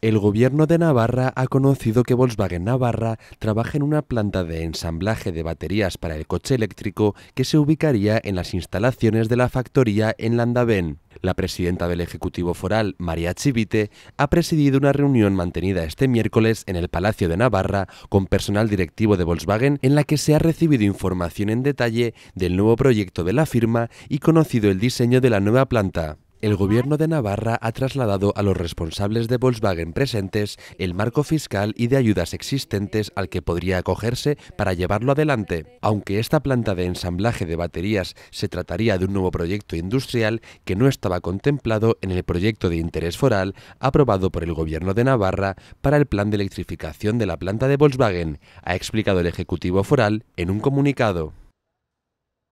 El gobierno de Navarra ha conocido que Volkswagen Navarra trabaja en una planta de ensamblaje de baterías para el coche eléctrico que se ubicaría en las instalaciones de la factoría en Landaven. La presidenta del Ejecutivo Foral, María Chivite, ha presidido una reunión mantenida este miércoles en el Palacio de Navarra con personal directivo de Volkswagen en la que se ha recibido información en detalle del nuevo proyecto de la firma y conocido el diseño de la nueva planta. El gobierno de Navarra ha trasladado a los responsables de Volkswagen presentes el marco fiscal y de ayudas existentes al que podría acogerse para llevarlo adelante. Aunque esta planta de ensamblaje de baterías se trataría de un nuevo proyecto industrial que no estaba contemplado en el proyecto de interés foral aprobado por el gobierno de Navarra para el plan de electrificación de la planta de Volkswagen, ha explicado el Ejecutivo Foral en un comunicado.